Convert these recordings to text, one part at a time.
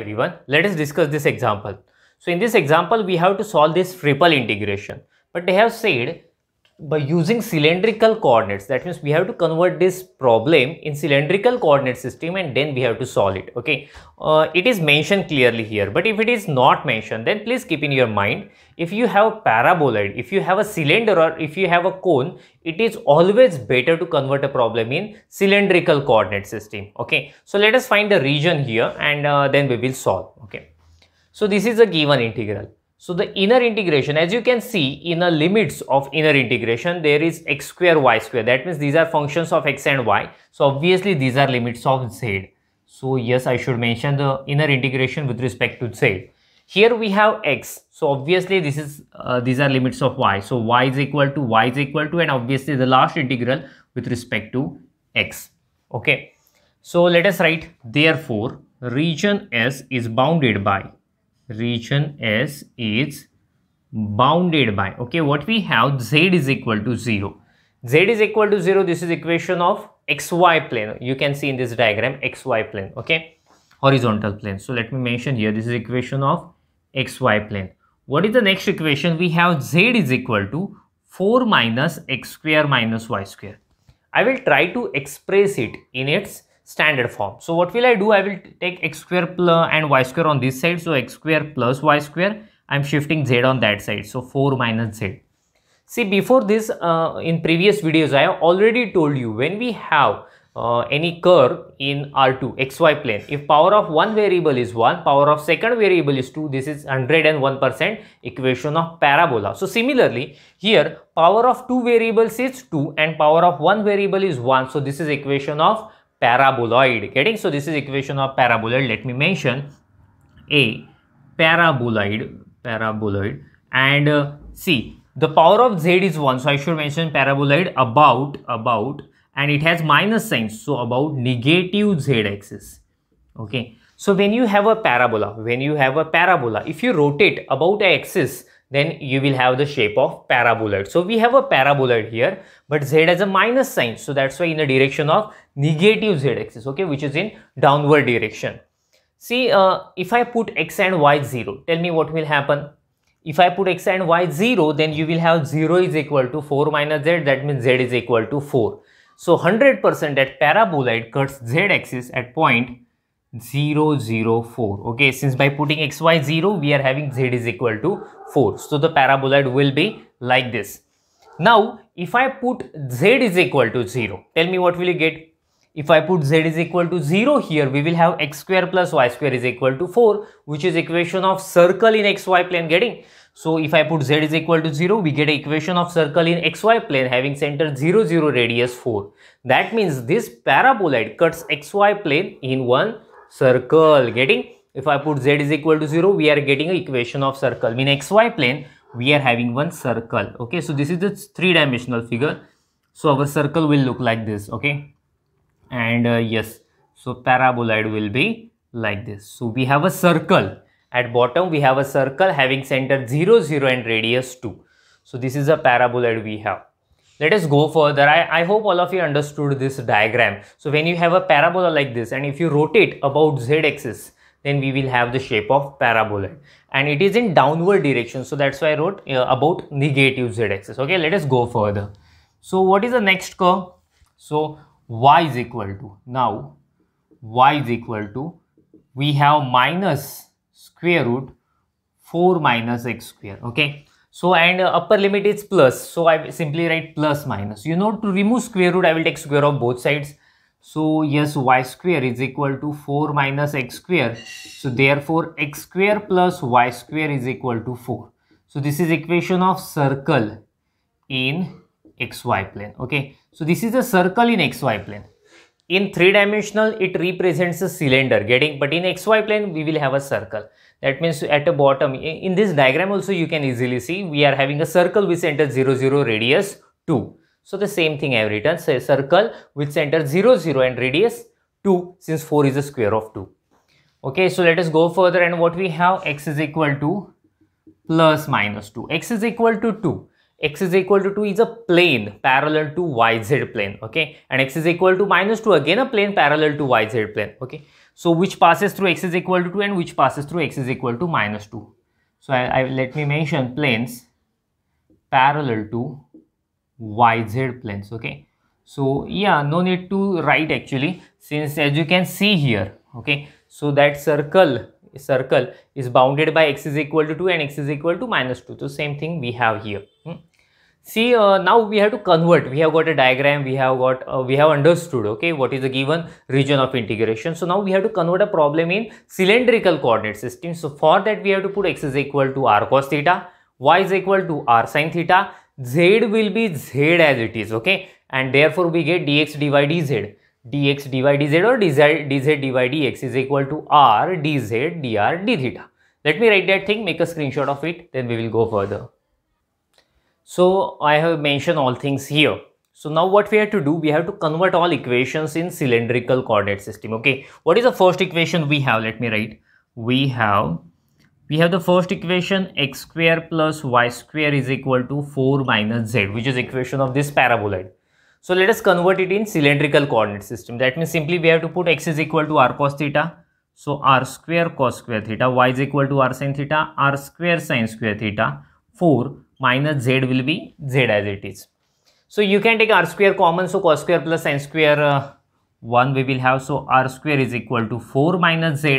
everyone, let us discuss this example. So in this example, we have to solve this triple integration. But they have said by using cylindrical coordinates that means we have to convert this problem in cylindrical coordinate system and then we have to solve it okay uh, it is mentioned clearly here but if it is not mentioned then please keep in your mind if you have a paraboloid if you have a cylinder or if you have a cone it is always better to convert a problem in cylindrical coordinate system okay so let us find the region here and uh, then we will solve okay so this is a given integral so the inner integration, as you can see in the limits of inner integration, there is x square, y square. That means these are functions of x and y. So obviously these are limits of z. So yes, I should mention the inner integration with respect to z. Here we have x. So obviously this is uh, these are limits of y. So y is equal to y is equal to and obviously the last integral with respect to x. Okay. So let us write therefore region S is bounded by region S is bounded by okay what we have z is equal to 0 z is equal to 0 this is equation of xy plane you can see in this diagram xy plane okay horizontal plane so let me mention here this is equation of xy plane what is the next equation we have z is equal to 4 minus x square minus y square i will try to express it in its standard form. So what will I do? I will take x square plus uh, and y square on this side. So x square plus y square. I'm shifting z on that side. So 4 minus z. See before this uh, in previous videos I have already told you when we have uh, any curve in R2 xy plane. If power of one variable is 1, power of second variable is 2, this is 101% equation of parabola. So similarly, here power of two variables is 2 and power of one variable is 1. So this is equation of paraboloid getting so this is equation of paraboloid let me mention a paraboloid paraboloid and uh, c the power of z is 1 so i should mention paraboloid about about and it has minus sign so about negative z axis okay so when you have a parabola when you have a parabola if you rotate about axis then you will have the shape of paraboloid. So we have a paraboloid here, but z has a minus sign. So that's why in the direction of negative z axis, okay, which is in downward direction. See, uh, if I put x and y 0, tell me what will happen. If I put x and y 0, then you will have 0 is equal to 4 minus z, that means z is equal to 4. So 100% that paraboloid cuts z axis at point 0 0 4 okay since by putting xy 0 we are having z is equal to 4 so the paraboloid will be like this now if i put z is equal to 0 tell me what will you get if i put z is equal to 0 here we will have x square plus y square is equal to 4 which is equation of circle in xy plane getting so if i put z is equal to 0 we get equation of circle in xy plane having center 0 0 radius 4 that means this paraboloid cuts xy plane in one circle getting if i put z is equal to 0 we are getting an equation of circle in xy plane we are having one circle okay so this is the three dimensional figure so our circle will look like this okay and uh, yes so paraboloid will be like this so we have a circle at bottom we have a circle having center 0 0 and radius 2 so this is a paraboloid we have let us go further. I, I hope all of you understood this diagram. So when you have a parabola like this and if you rotate about z axis, then we will have the shape of parabola and it is in downward direction. So that's why I wrote uh, about negative z axis. Okay, let us go further. So what is the next curve? So y is equal to now y is equal to we have minus square root 4 minus x square okay so, and uh, upper limit is plus. So, I simply write plus minus. You know, to remove square root, I will take square of both sides. So, yes, y square is equal to 4 minus x square. So, therefore, x square plus y square is equal to 4. So, this is equation of circle in xy plane. Okay. So, this is a circle in xy plane. In three-dimensional, it represents a cylinder getting, but in xy plane, we will have a circle. That means at the bottom, in this diagram also you can easily see, we are having a circle which center 0, 0 radius 2. So the same thing I have written, say circle which center 0, 0 and radius 2 since 4 is a square of 2. Okay, so let us go further and what we have x is equal to plus minus 2. x is equal to 2 x is equal to 2 is a plane parallel to yz plane, okay? And x is equal to minus 2, again a plane parallel to yz plane, okay? So which passes through x is equal to 2 and which passes through x is equal to minus 2. So I, I let me mention planes parallel to yz planes, okay? So yeah, no need to write actually since as you can see here, okay? So that circle circle is bounded by x is equal to 2 and x is equal to minus 2. So same thing we have here. Hmm? See, uh, now we have to convert. We have got a diagram, we have got, uh, we have understood, okay, what is the given region of integration. So now we have to convert a problem in cylindrical coordinate system. So for that, we have to put x is equal to r cos theta, y is equal to r sin theta, z will be z as it is, okay, and therefore we get dx dy dz dx dy dz or dz, dz dy dx is equal to r dz dr d theta. Let me write that thing, make a screenshot of it, then we will go further. So I have mentioned all things here. So now what we have to do, we have to convert all equations in cylindrical coordinate system. Okay, what is the first equation we have? Let me write. We have, we have the first equation x square plus y square is equal to 4 minus z, which is equation of this paraboloid. So let us convert it in cylindrical coordinate system. That means simply we have to put x is equal to r cos theta. So r square cos square theta, y is equal to r sin theta, r square sin square theta, 4 minus z will be z as it is. So you can take r square common. So cos square plus sin square uh, 1 we will have. So r square is equal to 4 minus z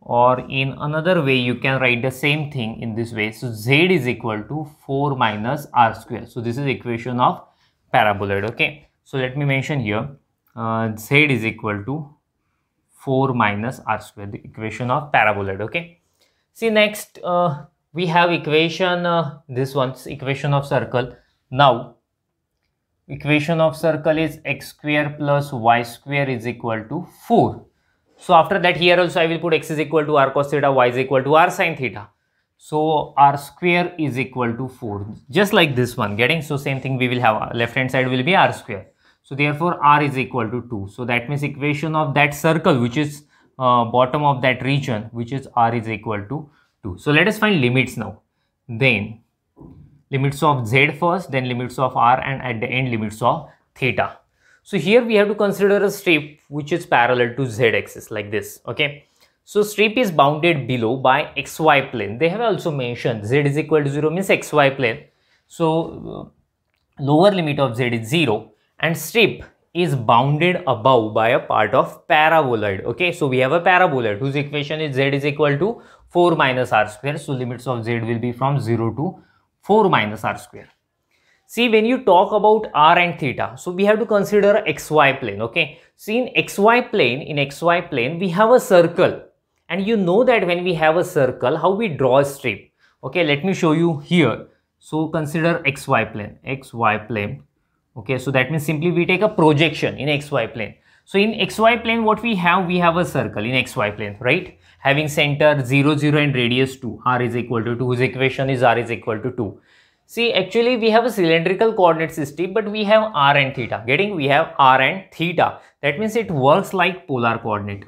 or in another way you can write the same thing in this way. So z is equal to 4 minus r square. So this is equation of paraboloid. Okay. So let me mention here uh, z is equal to 4 minus r square the equation of paraboloid. Okay. See next uh, we have equation uh, this one's equation of circle now equation of circle is x square plus y square is equal to 4 so after that here also i will put x is equal to r cos theta y is equal to r sin theta so r square is equal to 4 just like this one getting so same thing we will have left hand side will be r square so therefore r is equal to 2 so that means equation of that circle which is uh, bottom of that region which is r is equal to 2. So let us find limits now. Then limits of z first, then limits of r and at the end limits of theta. So here we have to consider a strip which is parallel to z axis like this. Okay. So strip is bounded below by xy plane. They have also mentioned z is equal to 0 means xy plane. So lower limit of z is 0 and strip is bounded above by a part of paraboloid. Okay, so we have a paraboloid whose equation is z is equal to 4 minus r square. So limits of z will be from 0 to 4 minus r square. See, when you talk about r and theta, so we have to consider xy plane, okay? See, in xy plane, in xy plane, we have a circle. And you know that when we have a circle, how we draw a strip. Okay, let me show you here. So consider xy plane, xy plane. Okay, so that means simply we take a projection in xy plane. So in xy plane, what we have, we have a circle in xy plane, right? Having center 0, 0 and radius 2, r is equal to 2, whose equation is r is equal to 2. See, actually we have a cylindrical coordinate system, but we have r and theta. Getting? We have r and theta. That means it works like polar coordinate.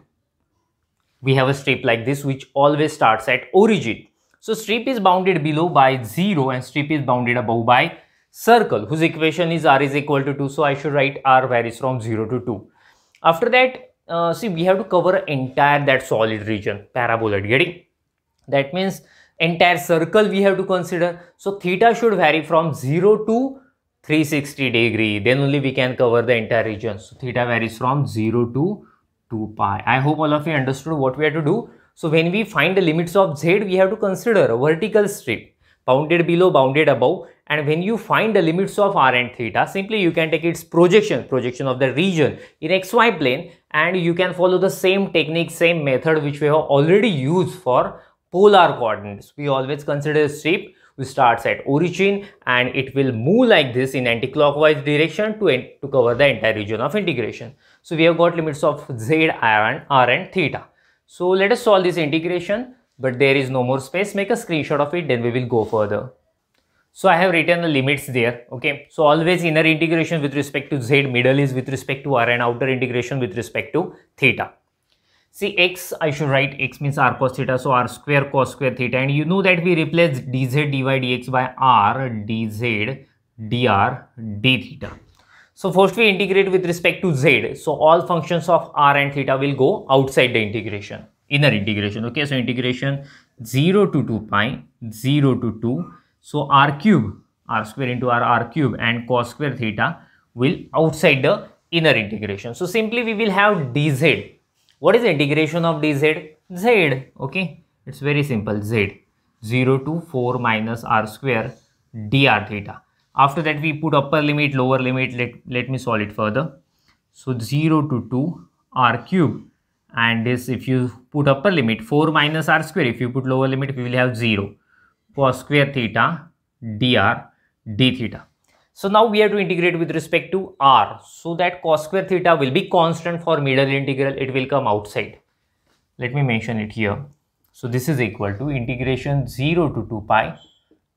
We have a strip like this, which always starts at origin. So strip is bounded below by 0 and strip is bounded above by circle whose equation is r is equal to 2. So I should write r varies from 0 to 2. After that, uh, see, we have to cover entire that solid region, paraboloid, getting? That means entire circle we have to consider. So, theta should vary from 0 to 360 degree. Then only we can cover the entire region. So, theta varies from 0 to 2 pi. I hope all of you understood what we have to do. So, when we find the limits of z, we have to consider a vertical strip bounded below, bounded above and when you find the limits of r and theta simply you can take its projection projection of the region in xy plane and you can follow the same technique same method which we have already used for polar coordinates we always consider a strip which starts at origin and it will move like this in anticlockwise direction to, to cover the entire region of integration so we have got limits of z r and r and theta so let us solve this integration but there is no more space make a screenshot of it then we will go further so I have written the limits there, okay. So always inner integration with respect to z, middle is with respect to r and outer integration with respect to theta. See x, I should write x means r cos theta, so r square cos square theta and you know that we replace dz dy dx by r dz dr d theta. So first we integrate with respect to z, so all functions of r and theta will go outside the integration, inner integration, okay. So integration 0 to 2 pi, 0 to 2 so r cube, r square into r, r cube and cos square theta will outside the inner integration. So simply we will have dz. What is integration of dz? z, okay? It's very simple, z. 0 to 4 minus r square dr theta. After that we put upper limit, lower limit, let, let me solve it further. So 0 to 2 r cube and this if you put upper limit 4 minus r square if you put lower limit we will have 0 cos square theta dr d theta. So now we have to integrate with respect to r so that cos square theta will be constant for middle integral. It will come outside. Let me mention it here. So this is equal to integration 0 to 2 pi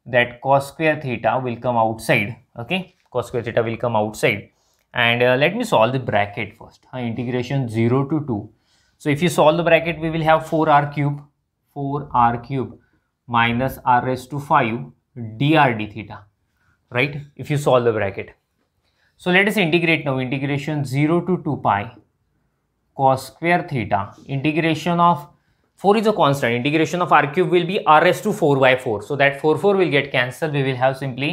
that cos square theta will come outside. Okay, cos square theta will come outside. And uh, let me solve the bracket first. Uh, integration 0 to 2. So if you solve the bracket, we will have 4r cube. 4r cube minus r raised to 5 dr d theta right if you solve the bracket so let us integrate now integration 0 to 2 pi cos square theta integration of 4 is a constant integration of r cube will be r raised to 4 by 4 so that 4 4 will get cancelled we will have simply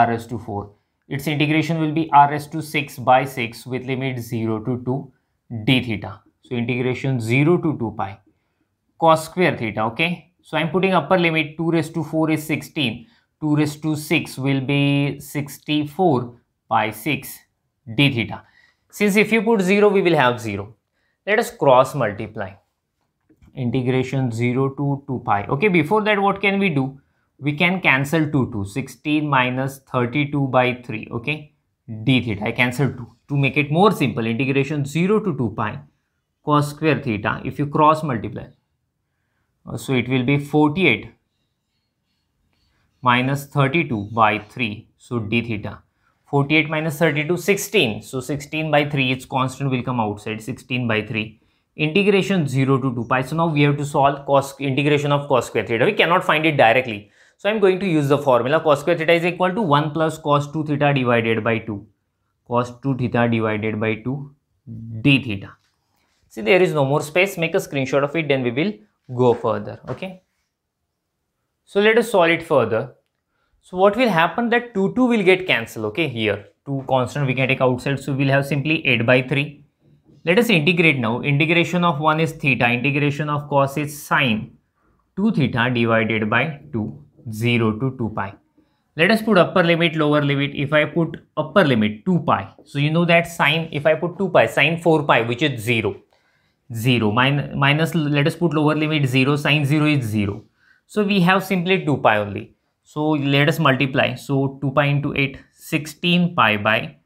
r raised to 4 its integration will be r raised to 6 by 6 with limit 0 to 2 d theta so integration 0 to 2 pi cos square theta okay so I'm putting upper limit 2 raised to 4 is 16. 2 raised to 6 will be 64 by 6 d theta. Since if you put 0, we will have 0. Let us cross multiply. Integration 0 to 2 pi. Okay, before that what can we do? We can cancel 2 to 16 minus 32 by 3. Okay, d theta. I cancel 2. To make it more simple, integration 0 to 2 pi cos square theta. If you cross multiply, uh, so it will be 48 minus 32 by 3 so d theta 48 minus 32 16 so 16 by 3 its constant will come outside 16 by 3 integration 0 to 2 pi so now we have to solve cos integration of cos square theta we cannot find it directly so i'm going to use the formula cos square theta is equal to 1 plus cos 2 theta divided by 2 cos 2 theta divided by 2 d theta see there is no more space make a screenshot of it then we will go further okay so let us solve it further so what will happen that 2 2 will get cancelled okay here 2 constant we can take outside so we'll have simply 8 by 3 let us integrate now integration of 1 is theta integration of cos is sine 2 theta divided by 2 0 to 2 pi let us put upper limit lower limit if i put upper limit 2 pi so you know that sine if i put 2 pi sine 4 pi which is 0 0. minus, let us put lower limit 0, sine 0 is 0. So we have simply 2 pi only. So let us multiply. So 2 pi into 8, 16 pi by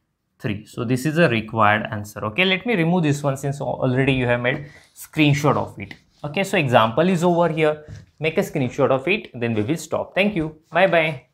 3. So this is a required answer. Okay, let me remove this one since already you have made screenshot of it. Okay, so example is over here. Make a screenshot of it, then we will stop. Thank you. Bye-bye.